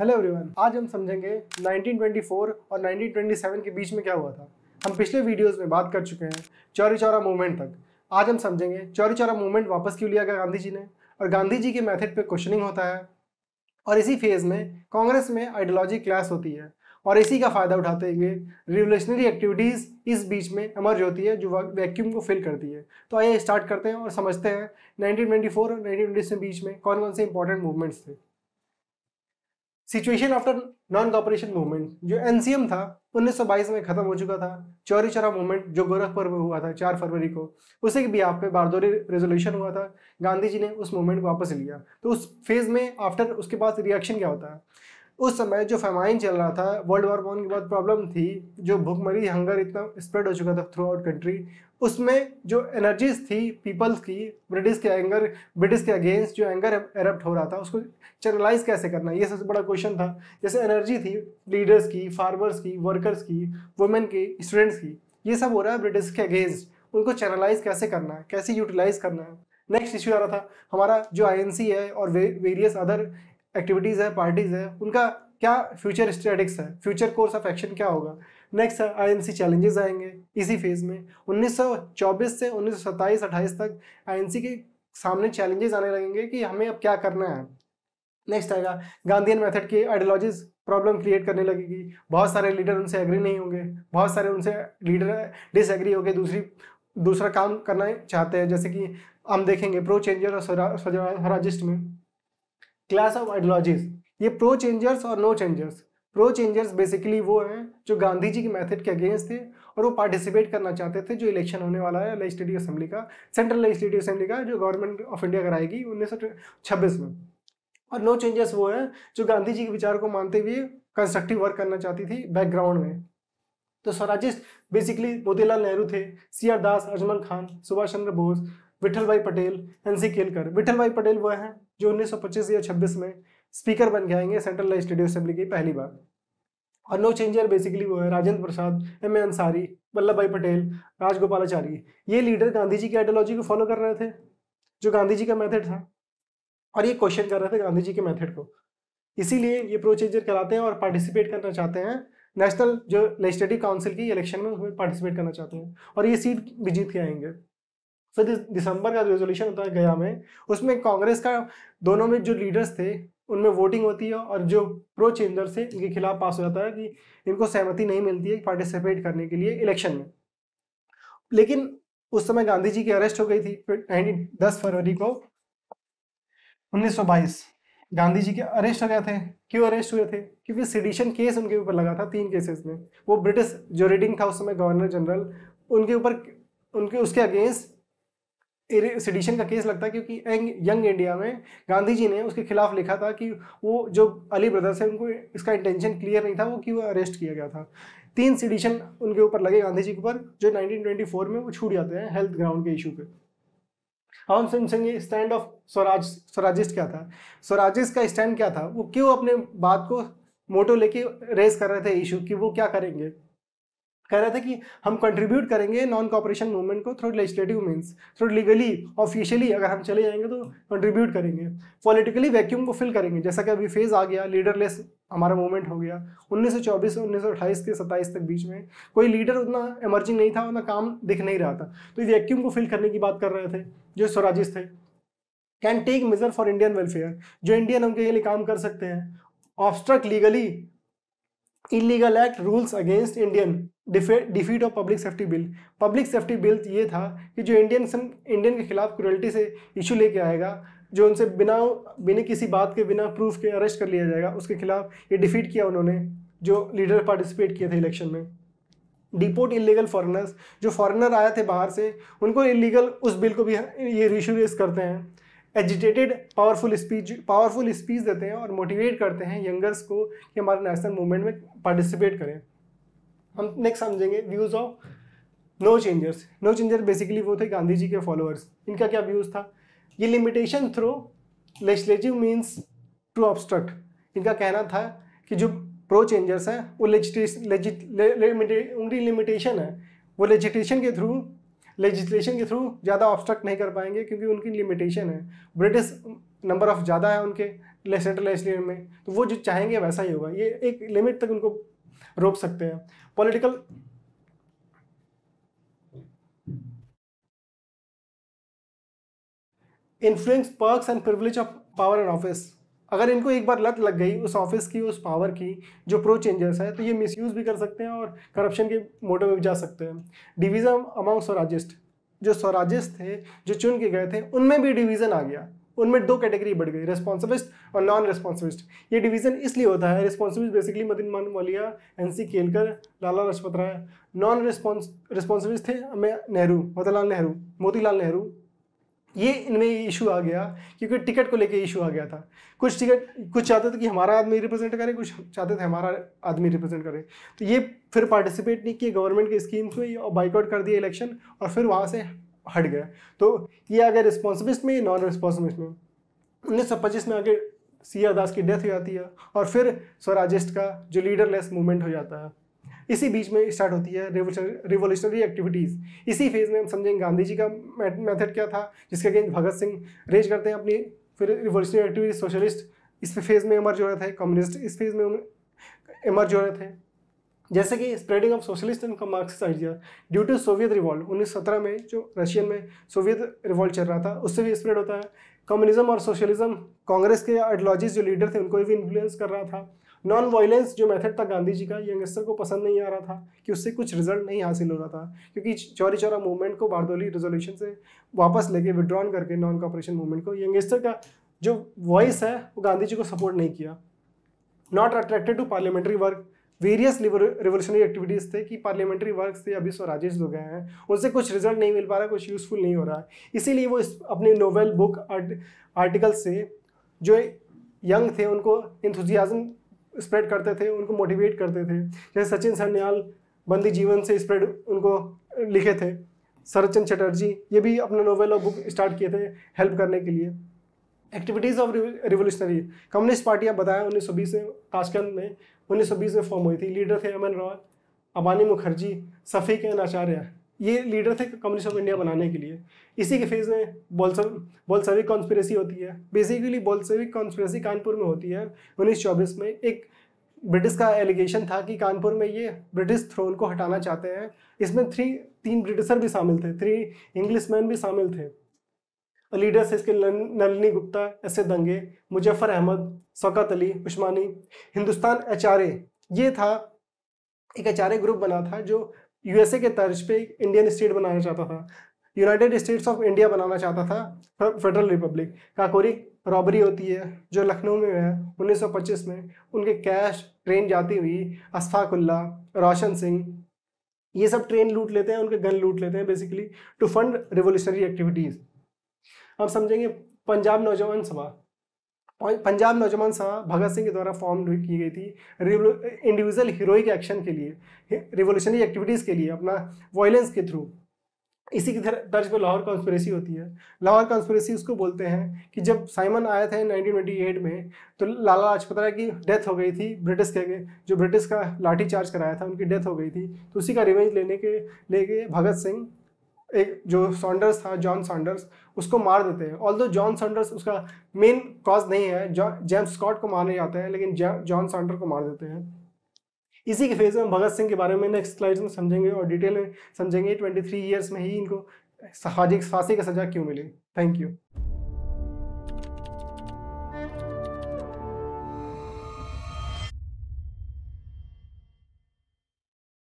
hello everyone आज हम समझेंगे 1924 और 1927 के बीच में क्या हुआ था हम पिछले वीडियोस में बात कर चुके हैं चौरी चौरा मूवमेंट तक आज हम समझेंगे चौरी चौरा मूवमेंट वापस क्यों लिया गया गांधी जी ने और गांधी जी के मेथड पे क्वेश्चनिंग होता है और इसी फेज में कांग्रेस में आइडियोलॉजी क्लैश होती है और इसी का फायदा उठाते हुए रिवोल्यूशनरी एक्टिविटीज़ इस बीच में एमर्ज होती है जो वैक्यूम को फिल करती है तो आइए स्टार्ट करते हैं और समझते हैं 1924 और 1920 के बीच में कौन कौन से इंपॉर्टेंट मूवमेंट्स थे situation after non cooperation movement जो एन था 1922 में खत्म हो चुका था चौरी चौरा मूवमेंट जो गोरखपुर में हुआ था चार फरवरी को उसे के भी आप पे बारदोरी रेजोल्यूशन हुआ था गांधी जी ने उस मूवमेंट को वापस लिया तो उस फेज में आफ्टर उसके बाद रिएक्शन क्या होता है उस समय जो फेमाइन चल रहा था वर्ल्ड वॉर वन के बाद प्रॉब्लम थी जो भूखमरी हंगर इतना स्प्रेड हो चुका था थ्रू आउट कंट्री उसमें जो एनर्जीज थी पीपल्स की ब्रिटिश के एंगर ब्रिटिश के अगेंस्ट जो एंगर एरप्ट हो रहा था उसको चैनलाइज कैसे करना ये सबसे बड़ा क्वेश्चन था जैसे एनर्जी थी लीडर्स की फार्मर्स की वर्कर्स की वुमेन की स्टूडेंट्स की ये सब हो रहा है ब्रिटिश के अगेंस्ट उनको चैनलाइज कैसे करना है कैसे यूटिलाइज करना है नेक्स्ट इश्यू आ रहा था हमारा जो आईएनसी है और वे, वेरियस अदर एक्टिविटीज़ है पार्टीज़ है उनका क्या फ्यूचर स्ट्रेटिक्स है फ्यूचर कोर्स ऑफ एक्शन क्या होगा नेक्स्ट है आईएनसी चैलेंजेस आएंगे इसी फेज़ में 1924 से उन्नीस सौ तक आईएनसी के सामने चैलेंजेस आने लगेंगे कि हमें अब क्या करना है नेक्स्ट आएगा गांधीन मेथड की आइडियोलॉजीज प्रॉब्लम क्रिएट करने लगेगी बहुत सारे लीडर उनसे एग्री नहीं होंगे बहुत सारे उनसे लीडर डिसएग्री हो गए दूसरी दूसरा काम करना चाहते हैं जैसे कि हम देखेंगे प्रो चेंजर और स्वराजिस्ट में क्लास ऑफ आइडियोलॉजीज ये प्रो चेंजर्स और no changers pro changers basically वो हैं जो गांधी जी के मेथड के अगेंस्ट थे और वो पार्टिसिपेट करना चाहते थे जो इलेक्शन होने वाला है लेजिस्लेटिव असेंबली का सेंट्रल लेजिस्लेटिव असेंबली का जो गवर्नमेंट ऑफ इंडिया कराएगी उन्नीस में और नो चेंजेस वो हैं जो गांधी जी के विचार को मानते हुए कंस्ट्रक्टिव वर्क करना चाहती थी बैकग्राउंड में तो स्वराजिस्ट बेसिकली मोतीलाल नेहरू थे C R Das Ajmal Khan Subhash Chandra Bose Vithalbhai Patel N C Kelkar Vithalbhai Patel वह हैं जो 1925 या 26 में स्पीकर बन के आएंगे सेंट्रल लेजिस्लेटिव असेंबली की पहली बार और नो चेंजर बेसिकली वो है Rajendra Prasad M A Ansari Vallabhbhai Patel Rajagopalachari ये लीडर गांधी जी की आइडियोलॉजी को फॉलो कर रहे थे जो गांधी जी का मेथड था और ये क्वेश्चन कर रहे थे गांधी जी के मेथड को इसीलिए ये प्रो चेंजर कराते हैं और पार्टिसिपेट करना चाहते हैं नेशनल जो लेजिस्लेटिव काउंसिल की इलेक्शन में उसमें पार्टिसिपेट करना चाहते हैं और ये सीट भी जीत के आएंगे फिर दिसंबर का रेजोल्यूशन होता है गया में उसमें कांग्रेस का दोनों में जो लीडर्स थे उनमें वोटिंग होती है और जो प्रो चेंजर से इनके खिलाफ पास हो जाता है कि इनको सहमति नहीं मिलती है पार्टिसिपेट करने के लिए इलेक्शन में लेकिन उस समय गांधी जी की अरेस्ट हो गई थी दस फरवरी को 1922 गांधी जी के अरेस्ट हो गए थे क्यों अरेस्ट हुए थे क्योंकि सिडिशन केस उनके ऊपर लगा था तीन केसेस में वो ब्रिटिश जो रीडिंग था उस समय गवर्नर जनरल उनके ऊपर उनके उसके अगेंस्ट सिडिशन का केस लगता है क्योंकि यंग इंडिया में गांधी जी ने उसके खिलाफ लिखा था कि वो जो अली ब्रदर्स है उनको इसका इंटेंशन क्लियर नहीं था वो कि वो अरेस्ट किया गया था तीन सिडिशन उनके ऊपर लगे गांधी जी के ऊपर जो 1924 में वो छूट जाते हैं हेल्थ ग्राउंड के इशू पे हम हम सुनिए स्टैंड ऑफ स्वराज स्वराजिस्ट क्या था स्वराजिस्ट का स्टैंड क्या था वो क्यों अपने बात को मोटो लेके रेस कर रहे थे इशू कि वो क्या करेंगे कह रहे थे कि हम कंट्रीब्यूट करेंगे नॉन कॉपरेशन मूवमेंट को through legislative means through legally officially अगर हम चले जाएंगे तो कंट्रीब्यूट करेंगे पॉलिटिकली वैक्यूम को फिल करेंगे जैसा कि अभी फेज आ गया लीडरलेस हमारा मूवमेंट हो गया 1924 से 1928 के 27 तक बीच में कोई लीडर उतना एमर्जिंग नहीं था उतना काम दिख नहीं रहा था तो वैक्यूम को फिल करने की बात कर रहे थे जो स्वराजिस्ट थे can take measure for Indian welfare जो इंडियन उनके लिए काम कर सकते हैं obstruct legally illegal act rules against Indian defeat of public safety bill public safety bill ये था कि जो इंडियन सम इंडियन के खिलाफ क्रोल्टी से इशू लेके आएगा जो उनसे बिना बिना किसी बात के बिना प्रूफ के अरेस्ट कर लिया जाएगा उसके खिलाफ ये डिफीट किया उन्होंने जो लीडर पार्टिसिपेट किए थे इलेक्शन में डिपोर्ट इलीगल फॉरेनर्स जो फॉरेनर आए थे बाहर से उनको इलीगल उस बिल को भी ये इशू रेस करते हैं agitated powerful speech powerful speech देते हैं और मोटिवेट करते हैं यंगर्स को कि हमारे नेशनल मूवमेंट में पार्टिसिपेट करें हम नेक्स्ट समझेंगे views of no changers no changer basically वो थे गांधी जी के फॉलोअर्स इनका क्या व्यूज था ये limitation through legislative means to obstruct इनका कहना था कि जो प्रो चेंजर्स हैं वो उनकी लिमिटेशन है वो लेजिटेशन के थ्रू लेजिस्लेशन के थ्रू ज़्यादा ऑब्स्ट्रक्ट नहीं कर पाएंगे क्योंकि उनकी लिमिटेशन है ब्रिटिश नंबर ऑफ ज़्यादा है उनके सेंट्रल लेजिस्लेशन में तो वो जो चाहेंगे वैसा ही होगा ये एक लिमिट तक उनको रोक सकते हैं political influence perks and privilege of power and office अगर इनको एक बार लत लग गई उस ऑफिस की उस पावर की जो प्रो चेंजर्स है तो ये मिसयूज भी कर सकते हैं और करप्शन के मोटो में भी जा सकते हैं डिवीज़न अमाउंट स्वराजिस्ट जो स्वराजिस्ट थे जो चुन के गए थे उनमें भी डिवीज़न आ गया उनमें दो कैटेगरी बढ़ गई रेस्पॉन्सिबिस्ट और नॉन रेस्पॉन्सिबिस्ट ये डिवीजन इसलिए होता है रेस्पॉन्सिबिस्ट basically Madan Mohan Malaviya N C Kelkar Lala Lajpat Rai non response responsivist थे नेहरू मोतीलाल नेहरू मोतीलाल नेहरू ये इनमें ये इशू आ गया क्योंकि टिकट को लेके इशू आ गया था कुछ टिकट कुछ चाहते थे कि हमारा आदमी रिप्रेजेंट करे कुछ चाहते थे हमारा आदमी रिप्रेजेंट करे तो ये फिर पार्टिसिपेट नहीं किए गवर्नमेंट की स्कीम्स में और बाइकआउट कर दिए इलेक्शन और फिर वहाँ से हट गया तो ये आ गया रिस्पॉन्सिबिस्ट में नॉन रिस्पॉन्सिबिस्ट में उन्नीस सौ पच्चीस में आगे सिया दास की डेथ हो जाती है और फिर स्वराजिस्ट का जो लीडरलेस मूवमेंट हो जाता है इसी बीच में स्टार्ट होती है रिवोल्यूशनरी एक्टिविटीज़ इसी फेज़ में हम समझेंगे गांधी जी का मेथड क्या था जिसके अगेंस्ट भगत सिंह रेज करते हैं अपनी फिर रिवोल्यूशनरी एक्टिविटीज सोशलिस्ट इस फेज़ में इमर्ज हो रहे थे कम्युनिस्ट इस फेज़ में इमर्ज हो रहे थे जैसे कि spreading of socialist and Marxist idea due to Soviet revolt सत्रह में जो रशियन में सोवियत रिवॉल्ट चल रहा था उससे भी स्प्रेड होता है कम्युनिज्म और सोशलिज्म कांग्रेस के आइडियोलॉजीज जो लीडर थे उनको भी इन्फ्लुएंस कर रहा था नॉन वायलेंस जो मेथड था गांधी जी का यंगस्टर को पसंद नहीं आ रहा था कि उससे कुछ रिजल्ट नहीं हासिल हो रहा था क्योंकि चौरी चौरा मूवमेंट को बारदोली रेजोल्यूशन से वापस लेके विड्रॉन करके नॉन कॉपरेशन मूवमेंट को यंगस्टर का जो वॉइस है वो गांधी जी को सपोर्ट नहीं किया not attracted to parliamentary work various revolutionary activities थे कि पार्लियामेंट्री वर्क थे अभी स्वराजेश हो गए हैं उनसे कुछ रिजल्ट नहीं मिल पा रहा कुछ यूज़फुल नहीं हो रहा है इसीलिए वो इस अपने नोवेल बुक आर्टिकल से जो यंग थे उनको इंथुजियाज़म स्प्रेड करते थे उनको मोटिवेट करते थे जैसे सचिन सन्याल बंदी जीवन से स्प्रेड उनको लिखे थे सरचंद चटर्जी ये भी अपना नोवेल और बुक स्टार्ट किए थे हेल्प करने के लिए activities of revolutionary communist party आप बताया उन्नीस सौ बीस में ताशकंद में उन्नीस सौ बीस में फॉर्म हुई थी लीडर थे M N Roy Abani Mukherjee Shafiq N Acharya ये लीडर थे कम्युनिस्ट ऑफ इंडिया बनाने के लिए इसी के फेज में बोल्सव बोलसविक कॉन्स्परेसी होती है बेसिकली बोलसविक कॉन्स्परेसी कानपुर में होती है उन्नीस चौबीस में एक ब्रिटिश का एलिगेशन था कि कानपुर में ये ब्रिटिश थ्रोन को हटाना चाहते हैं इसमें थ्री तीन ब्रिटिशर भी शामिल थे थ्री इंग्लिशमैन भी शामिल थे लीडर्स इसके Nalini Gupta S A Dange Muzaffar Ahmad Shaukat Ali Usmani Hindustan H ये था एक एच ग्रुप बना था जो यूएसए के तर्ज पे इंडियन स्टेट बनाना चाहता था यूनाइटेड स्टेट्स ऑफ इंडिया बनाना चाहता था फेडरल रिपब्लिक काकोरी रॉबरी होती है जो लखनऊ में है 1925 में उनके कैश ट्रेन जाती हुई अशफाकुल्ला रोशन सिंह ये सब ट्रेन लूट लेते हैं उनके गन लूट लेते हैं basically to fund revolutionary activities हम समझेंगे पंजाब नौजवान सभा पंजाब नौजवान सभा भगत सिंह के द्वारा फॉर्म की गई थी इंडिविजुअल हीरोइक एक्शन के लिए रिवोल्यूशनरी एक्टिविटीज़ के लिए अपना वॉयलेंस के थ्रू इसी की तर्ज पर लाहौर कॉन्स्परेसी होती है लाहौर कॉन्स्परेसी उसको बोलते हैं कि जब साइमन आए थे 1928 में तो लाला लाजपत राय की डेथ हो गई थी ब्रिटिश के जो ब्रिटिश का लाठी चार्ज कराया था उनकी डेथ हो गई थी तो उसी का रिवेंज लेने के लेके भगत सिंह एक जो सॉन्डर्स था जॉन सॉन्डर्स उसको मार देते हैं ऑल जॉन सॉन्डर्स उसका मेन कॉज नहीं है जेम्स स्कॉट को मारने जाता है लेकिन जॉन सॉन्डर को मार देते हैं इसी के फेज में भगत सिंह के बारे में नेक्स्ट स्लाइड्स में समझेंगे और डिटेल में समझेंगे ट्वेंटी थ्री ईयर्स में ही इनको फांसी का सज़ा क्यों मिली थैंक यू